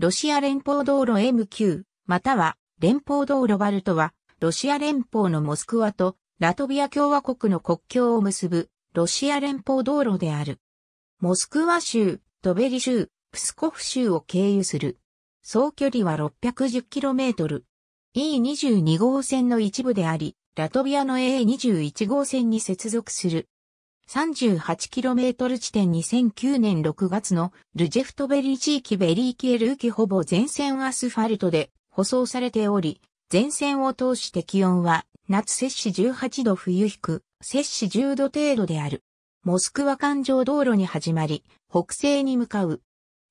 ロシア連邦道路 MQ、または連邦道路バルトは、ロシア連邦のモスクワとラトビア共和国の国境を結ぶロシア連邦道路である。モスクワ州、ドベリ州、プスコフ州を経由する。総距離は 610km。E22 号線の一部であり、ラトビアの A21 号線に接続する。38km 地点2009年6月のルジェフトベリー地域ベリーキエルキほぼ全線アスファルトで舗装されており、全線を通して気温は夏摂氏18度冬引く摂氏10度程度である。モスクワ環状道路に始まり、北西に向かう。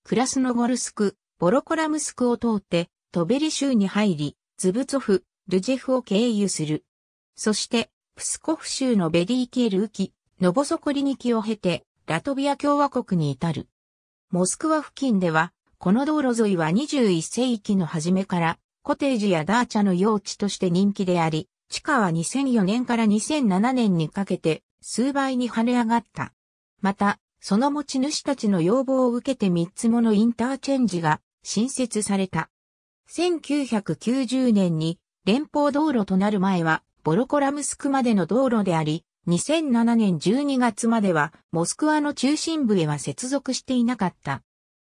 クラスノゴルスク、ボロコラムスクを通って、トベリ州に入り、ズブツォフ、ルジェフを経由する。そして、プスコフ州のベリーケルウキ、ノボソコリニキを経て、ラトビア共和国に至る。モスクワ付近では、この道路沿いは21世紀の初めから、コテージやダーチャの用地として人気であり、地価は2004年から2007年にかけて、数倍に跳ね上がった。また、その持ち主たちの要望を受けて3つものインターチェンジが新設された。1990年に連邦道路となる前はボロコラムスクまでの道路であり、2007年12月まではモスクワの中心部へは接続していなかった。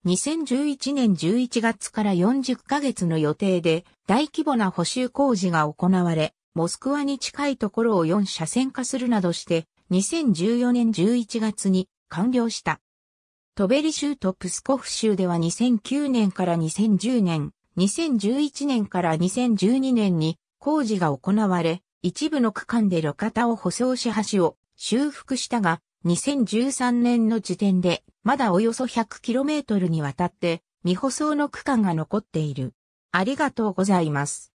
2011年11月から40ヶ月の予定で大規模な補修工事が行われ、モスクワに近いところを4車線化するなどして2014年11月に完了した。トベリ州とプスコフ州では2009年から2010年、2011年から2012年に工事が行われ、一部の区間で路肩を舗装し橋を修復したが、2013年の時点で、まだおよそ 100km にわたって、未舗装の区間が残っている。ありがとうございます。